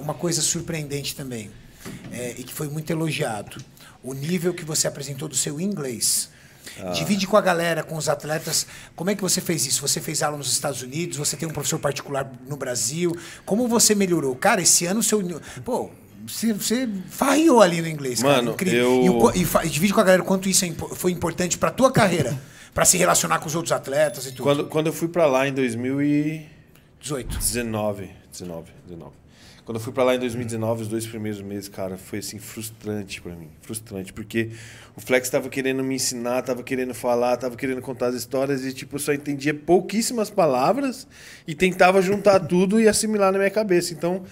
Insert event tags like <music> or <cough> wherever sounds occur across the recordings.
Uma coisa surpreendente também, é, e que foi muito elogiado, o nível que você apresentou do seu inglês. Ah. Divide com a galera, com os atletas. Como é que você fez isso? Você fez aula nos Estados Unidos? Você tem um professor particular no Brasil? Como você melhorou? Cara, esse ano seu. Pô, você, você farriou ali no inglês. Mano, cara, eu... E, e, e, divide com a galera quanto isso é, foi importante para tua carreira, <laughs> para se relacionar com os outros atletas e tudo. Quando, quando eu fui para lá em 2018. 19, 19, 19. Quando eu fui para lá em 2019, os dois primeiros meses, cara, foi assim frustrante para mim, frustrante, porque o Flex estava querendo me ensinar, estava querendo falar, estava querendo contar as histórias e tipo só entendia pouquíssimas palavras e tentava juntar <laughs> tudo e assimilar na minha cabeça. Então,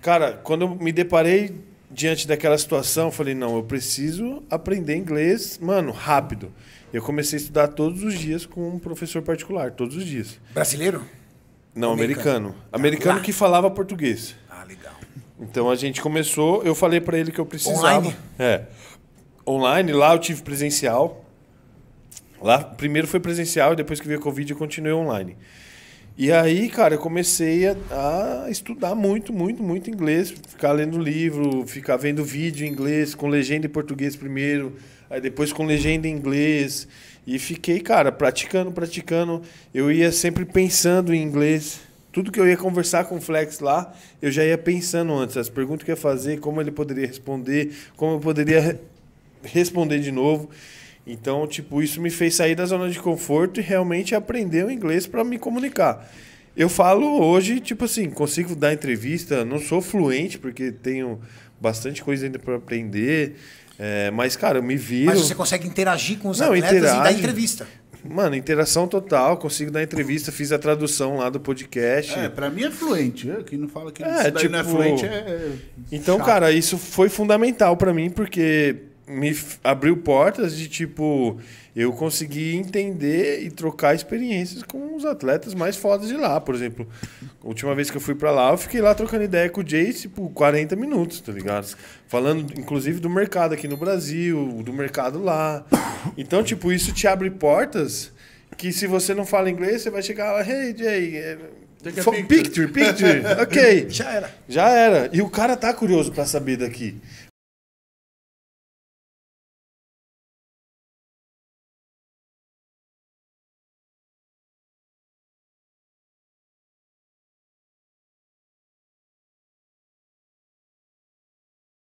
cara, quando eu me deparei diante daquela situação, eu falei, não, eu preciso aprender inglês, mano, rápido. Eu comecei a estudar todos os dias com um professor particular, todos os dias. Brasileiro? Não, americano. Americano, americano tá. que falava português. Ah, legal. Então a gente começou, eu falei para ele que eu precisava. Online? É. Online, lá eu tive presencial. Lá primeiro foi presencial e depois que veio a Covid eu continuei online. E aí, cara, eu comecei a, a, estudar muito, muito, muito inglês, ficar lendo livro, ficar vendo vídeo em inglês, com legenda em português primeiro, aí depois com legenda em inglês. E fiquei, cara, praticando, praticando. Eu ia sempre pensando em inglês tudo que eu ia conversar com o Flex lá, eu já ia pensando antes, as perguntas que ia fazer, como ele poderia responder, como eu poderia responder de novo. Então, tipo, isso me fez sair da zona de conforto e realmente aprender o inglês para me comunicar. Eu falo hoje, tipo assim, consigo dar entrevista, não sou fluente, porque tenho bastante coisa ainda para aprender. É, mas, cara, eu me viro. Mas você consegue interagir com os não, atletas interage. e dar entrevista. Mano, interação total, consigo dar entrevista, fiz a tradução lá do podcast. É, pra mim é fluente. É, quem não fala que é, tipo... não é tipo, fluente é. Então, chato. cara, isso foi fundamental para mim, porque me abriu portas de tipo eu consegui entender e trocar experiências com os atletas mais fodas de lá, por exemplo. A última vez que eu fui para lá, eu fiquei lá trocando ideia com o Jace por tipo, 40 minutos, tá ligado? Falando inclusive do mercado aqui no Brasil, do mercado lá, então, tipo, isso te abre portas que se você não fala inglês, você vai chegar lá, hey, Jay. É, picture. picture, picture. <laughs> ok. Já era. Já era. E o cara tá curioso para saber daqui.